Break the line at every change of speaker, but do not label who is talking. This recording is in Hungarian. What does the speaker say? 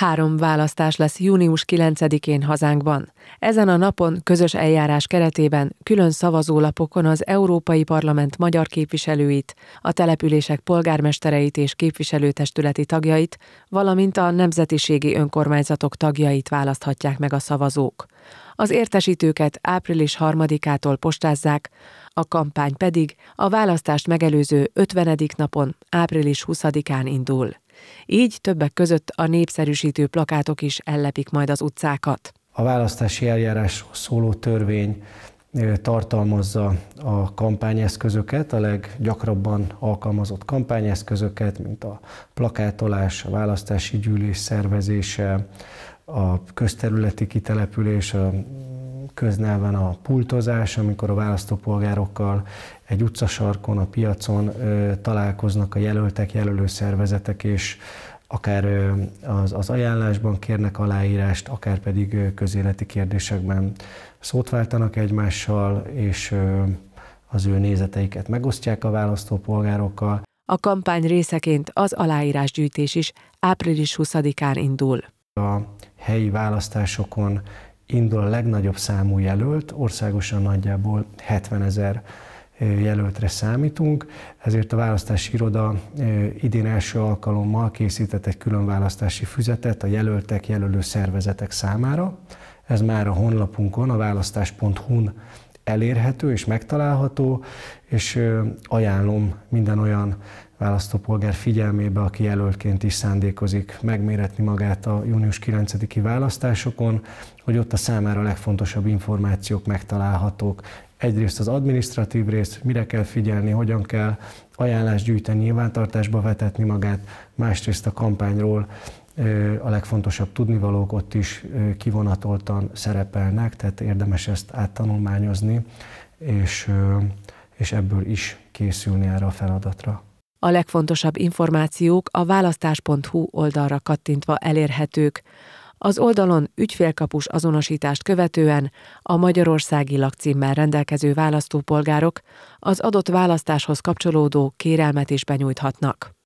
Három választás lesz június 9-én hazánkban. Ezen a napon közös eljárás keretében külön szavazólapokon az Európai Parlament magyar képviselőit, a települések polgármestereit és képviselőtestületi tagjait, valamint a nemzetiségi önkormányzatok tagjait választhatják meg a szavazók. Az értesítőket április 3-ától postázzák, a kampány pedig a választást megelőző 50. napon, április 20-án indul. Így többek között a népszerűsítő plakátok is ellepik majd az utcákat.
A választási eljárás szóló törvény tartalmazza a kampányeszközöket, a leggyakrabban alkalmazott kampányeszközöket, mint a plakátolás, a választási gyűlés szervezése, a közterületi kitelepülés, a köznelven a pultozás, amikor a választópolgárokkal egy utcasarkon, a piacon találkoznak a jelöltek, jelölő szervezetek, és akár az, az ajánlásban kérnek aláírást, akár pedig közéleti kérdésekben szót váltanak egymással, és az ő nézeteiket megosztják a választópolgárokkal.
A kampány részeként az aláírásgyűjtés is április 20-án indul.
A helyi választásokon indul a legnagyobb számú jelölt, országosan nagyjából 70 ezer jelöltre számítunk, ezért a választási iroda idén első alkalommal készített egy külön választási füzetet a jelöltek, jelölő szervezetek számára. Ez már a honlapunkon, a választás.hu-n elérhető és megtalálható, és ajánlom minden olyan választópolgár figyelmébe, aki jelöltként is szándékozik megméretni magát a június 9-i választásokon, hogy ott a számára legfontosabb információk megtalálhatók. Egyrészt az administratív rész, mire kell figyelni, hogyan kell ajánlást gyűjteni, nyilvántartásba vetetni magát, másrészt a kampányról a legfontosabb tudnivalók ott is kivonatoltan szerepelnek, tehát érdemes ezt áttanulmányozni, és, és ebből is készülni erre a feladatra.
A legfontosabb információk a választás.hu oldalra kattintva elérhetők. Az oldalon ügyfélkapus azonosítást követően a magyarországi lakcímmel rendelkező választópolgárok az adott választáshoz kapcsolódó kérelmet is benyújthatnak.